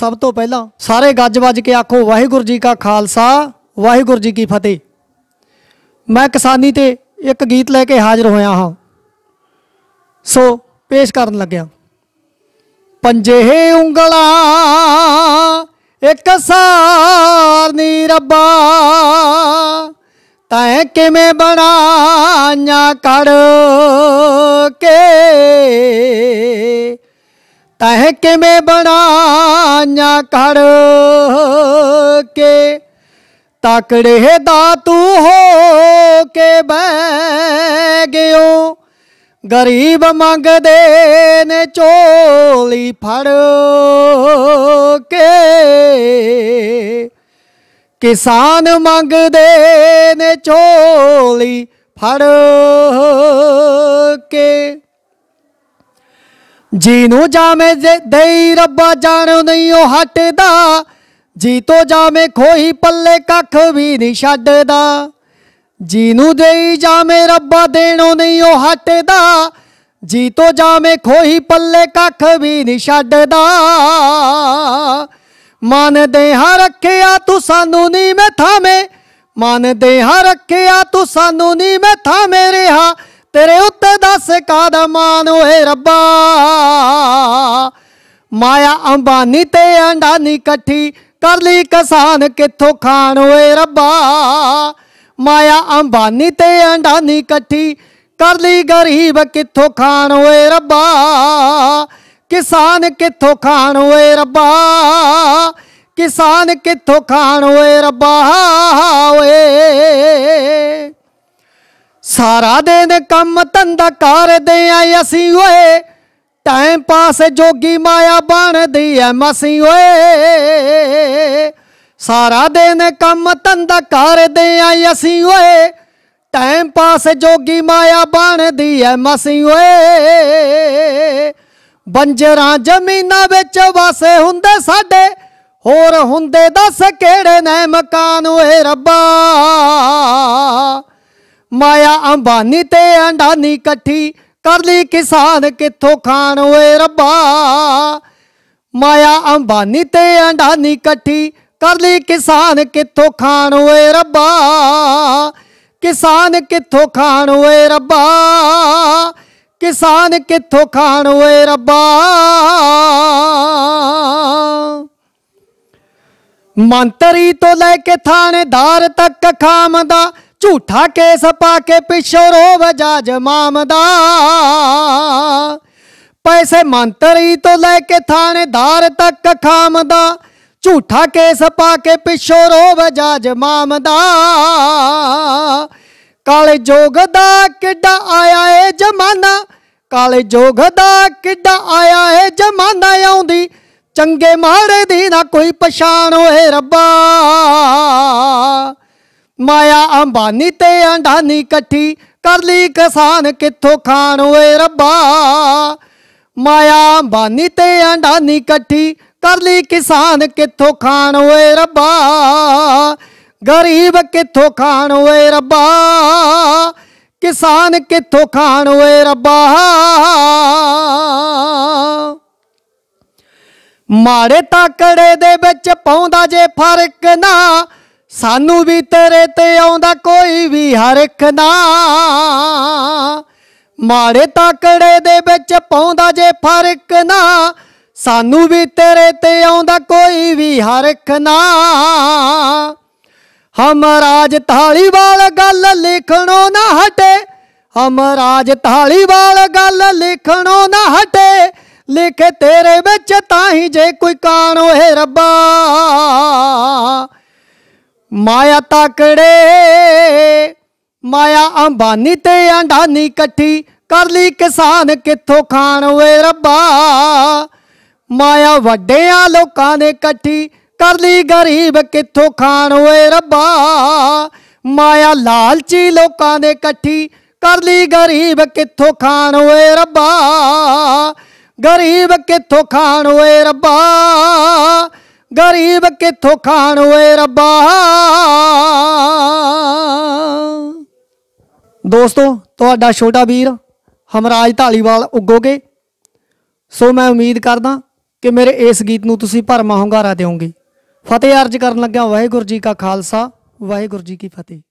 ਸਭ ਤੋਂ ਪਹਿਲਾਂ ਸਾਰੇ ਗੱਜ ਵੱਜ ਕੇ ਆਖੋ ਵਾਹਿਗੁਰੂ ਜੀ ਕਾ ਖਾਲਸਾ ਵਾਹਿਗੁਰੂ ਜੀ ਕੀ ਫਤਿਹ ਮੈਂ ਕਿਸਾਨੀ ਤੇ ਇੱਕ ਗੀਤ ਲੈ ਕੇ ਹਾਜ਼ਰ ਹੋਇਆ ਹਾਂ ਸੋ ਪੇਸ਼ ਕਰਨ ਲੱਗਿਆ ਪੰਜੇ ਉਂਗਲਾਂ ਇੱਕ ਨੀ ਰੱਬਾ ਤੈਂ ਕਿਵੇਂ ਬਣਾਇਆ ਕੜ ਕੇ ਤਹ ਕਿਵੇਂ ਬਣਾਇਆ ਕਰ ਕੇ ਤਕੜੇ ਦਾ ਤੂੰ ਹੋ ਕੇ ਬਹਿ ਗਿਓ ਗਰੀਬ ਮੰਗਦੇ ਨੇ ਚੋਲੀ ਫੜ ਕੇ ਕਿਸਾਨ ਮੰਗਦੇ ਨੇ ਚੋਲੀ ਫੜ ਕੇ ਜੀ ਨੂੰ ਜਾਵੇਂ ਦੇਈ ਰੱਬਾ ਜਾਣੋ ਨਹੀਂ ਉਹ ਹਟਦਾ ਜੀ ਤੋਂ ਜਾਵੇਂ ਖੋਹੀ ਪੱਲੇ ਕੱਖ ਵੀ ਨਹੀਂ ਛੱਡਦਾ ਜੀ ਨੂੰ ਦੇਈ ਜਾਵੇਂ ਰੱਬਾ ਦੇਣੋ ਨਹੀਂ ਉਹ ਹਟਦਾ ਜੀ ਤੋਂ ਜਾਵੇਂ ਖੋਹੀ ਪੱਲੇ ਕੱਖ ਵੀ ਨਹੀਂ ਛੱਡਦਾ ਮਨ ਦੇ ਹਾਂ ਰੱਖਿਆ ਤੂੰ ਸਾਨੂੰ ਨਹੀਂ ਮੈਂ ਥਾਵੇਂ ਮਨ ਦੇ ਹਾਂ ਰੱਖਿਆ ਤੂੰ ਸਾਨੂੰ ਨਹੀਂ ਮੈਂ ਥਾਵੇਂ ਰਿਹਾ ਤੇਰੇ ਉੱਤੇ ਦੱਸ ਕਾਦਾ ਮਾਨ ਓਏ ਰੱਬਾ ਮਾਇਆ ਅੰਬਾਨੀ ਤੇ ਅੰਡਾਨੀ ਇਕੱਠੀ ਕਰ ਲਈ ਕਿਸਾਨ ਕਿੱਥੋਂ ਖਾਣ ਓਏ ਰੱਬਾ ਮਾਇਆ ਅੰਬਾਨੀ ਤੇ ਅੰਡਾਨੀ ਇਕੱਠੀ ਕਰ ਲਈ ਗਰੀਬ ਕਿੱਥੋਂ ਖਾਣ ਓਏ ਰੱਬਾ ਕਿਸਾਨ ਕਿੱਥੋਂ ਖਾਣ ਓਏ ਰੱਬਾ ਕਿਸਾਨ ਕਿੱਥੋਂ ਖਾਣ ਓਏ ਰੱਬਾ ਓਏ ਸਾਰਾ ਦਿਨ ਕੰਮ ਧੰਦਾ ਕਰਦੇ ਆ ਅਸੀਂ ਓਏ ਟਾਈਮ ਪਾਸ ਜੋਗੀ ਮਾਇਆ ਬਣਦੀ ਐ ਮਸੀਂ ਓਏ ਸਾਰਾ ਦਿਨ ਕੰਮ ਧੰਦਾ ਕਰਦੇ ਆ ਅਸੀਂ ਓਏ ਟਾਈਮ ਪਾਸ ਜੋਗੀ ਮਾਇਆ ਬਣਦੀ ਐ ਮਸੀਂ ਓਏ ਬੰਜਰਾਂ ਜ਼ਮੀਨਾਂ ਵਿੱਚ ਵਸੇ ਹੁੰਦੇ ਸਾਡੇ ਹੋਰ ਹੁੰਦੇ ਦੱਸ ਕਿਹੜੇ ਨੇ ਮਕਾਨ ਓਏ ਰੱਬਾ ਮਾਇਆ ਅੰਬਾਨੀ ਤੇ ਅੰਡਾਨੀ ਇਕੱਠੀ ਕਰ ਲਈ ਕਿਸਾਨ ਕਿੱਥੋਂ ਖਾਣ ਓਏ ਰੱਬਾ ਮਾਇਆ ਅੰਬਾਨੀ ਤੇ ਅੰਡਾਨੀ ਇਕੱਠੀ ਕਰ ਲਈ ਕਿਸਾਨ ਕਿੱਥੋਂ ਖਾਣ ਓਏ ਰੱਬਾ ਕਿਸਾਨ ਕਿੱਥੋਂ ਖਾਣ ਓਏ ਰੱਬਾ ਕਿਸਾਨ ਕਿੱਥੋਂ ਖਾਣ ਓਏ ਰੱਬਾ ਮੰਤਰੀ ਤੋਂ ਲੈ ਕੇ ਥਾਣੇਦਾਰ ਤੱਕ ਖਾਮਦਾ ਝੂਠਾ ਕੇਸ ਪਾ ਕੇ ਪਿੱਛੋਂ ਰੋਵ ਜਾਜ ਮਾਮਦਾ ਪੈਸੇ ਮੰਤਰੀ ਤੋਂ ਲੈ ਕੇ ਥਾਣੇਦਾਰ ਤੱਕ ਖਾਮਦਾ ਝੂਠਾ ਕੇਸ ਪਾ ਕੇ ਪਿੱਛੋਂ ਰੋਵ ਜਾਜ ਮਾਮਦਾ ਕਾਲੇ ਜੋਗ ਦਾ ਕਿੱਡਾ ਆਇਆ ਏ ਜਮਾਨਾ ਕਾਲੇ ਜੋਗ ਦਾ ਕਿੱਡਾ ਆਇਆ ਏ ਜਮਾਨਾ ਆਉਂਦੀ ਚੰਗੇ ਮਾਰੇ ਦੀ ਨਾ ਕੋਈ ਪਛਾਣ ਓਏ ਰੱਬਾ ਅੰਬਾਨੀ ਤੇ ਅੰਡਾਨੀ ਇਕੱਠੀ ਕਰ ਲਈ ਕਿਸਾਨ ਕਿੱਥੋਂ ਖਾਣ ਓਏ ਰੱਬਾ ਮਾਇਆ ਅੰਬਾਨੀ ਤੇ ਅੰਡਾਨੀ ਇਕੱਠੀ ਕਰ ਲਈ ਕਿਸਾਨ ਕਿੱਥੋਂ ਖਾਣ ਓਏ ਰੱਬਾ ਗਰੀਬ ਕਿੱਥੋਂ ਖਾਣ ਓਏ ਰੱਬਾ ਕਿਸਾਨ ਕਿੱਥੋਂ ਖਾਣ ਓਏ ਰੱਬਾ ਮਾੜੇ ਤਾਕੜੇ ਦੇ ਵਿੱਚ ਪਾਉਂਦਾ ਜੇ ਫਰਕ ਨਾ ਸਾਨੂੰ ਵੀ ਤੇਰੇ ਤੇ ਆਉਂਦਾ ਕੋਈ ਵੀ ਹਰ ਇੱਕ ਨਾ ਮਾਰੇ ਤਾਕੜੇ ਦੇ ਵਿੱਚ ਪਾਉਂਦਾ ਜੇ ਫਰਕ ਨਾ ਸਾਨੂੰ ਵੀ ਤੇਰੇ ਤੇ ਆਉਂਦਾ ਕੋਈ ਵੀ ਹਰ ਇੱਕ ਨਾ ਹਮਰਾਜ ਵਾਲ ਗੱਲ ਲਿਖਣੋ ਨਾ ਹਟੇ ਹਮਰਾਜ ਵਾਲ ਗੱਲ ਲਿਖਣੋ ਨਾ ਹਟੇ ਲਿਖੇ ਤੇਰੇ ਵਿੱਚ ਤਾਂ ਹੀ ਜੇ ਕੋਈ ਕਾਣ ਹੋਏ ਰੱਬਾ ਮਾਇਆ ਤਾਕੜੇ ਮਾਇਆ ਅੰਬਾਨੀ ਤੇ ਅੰਡਾਨੀ ਇਕੱਠੀ ਕਰ ਲਈ ਕਿਸਾਨ ਕਿੱਥੋਂ ਖਾਣ ਓਏ ਰੱਬਾ ਮਾਇਆ ਵੱਡਿਆਂ ਲੋਕਾਂ ਨੇ ਇਕੱਠੀ ਕਰ ਲਈ ਗਰੀਬ ਕਿੱਥੋਂ ਖਾਣ ਓਏ ਰੱਬਾ ਮਾਇਆ ਲਾਲਚੀ ਲੋਕਾਂ ਨੇ ਇਕੱਠੀ ਕਰ ਲਈ ਗਰੀਬ ਕਿੱਥੋਂ ਖਾਣ ਓਏ ਰੱਬਾ ਗਰੀਬ ਕਿੱਥੋਂ ਖਾਣ ਓਏ ਰੱਬਾ ਗਰੀਬ ਕਿੱਥੋਂ ਖਾਣ ਓਏ ਰੱਬਾ ਦੋਸਤੋ ਤੁਹਾਡਾ ਛੋਟਾ ਵੀਰ ਹਮਰਾਜ ਢਾਲੀਵਾਲ ਉੱਗੋਗੇ ਸੋ ਮੈਂ ਉਮੀਦ ਕਰਦਾ ਕਿ ਮੇਰੇ ਇਸ ਗੀਤ ਨੂੰ ਤੁਸੀਂ ਭਰਮਾ ਹੁੰਗਾਰਾ ਦਿਓਗੇ ਫਤਿਹ ਅਰਜ ਕਰਨ ਲੱਗਾ ਵਾਹਿਗੁਰੂ ਜੀ ਕਾ ਖਾਲਸਾ ਵਾਹਿਗੁਰੂ ਜੀ ਕੀ ਫਤਿਹ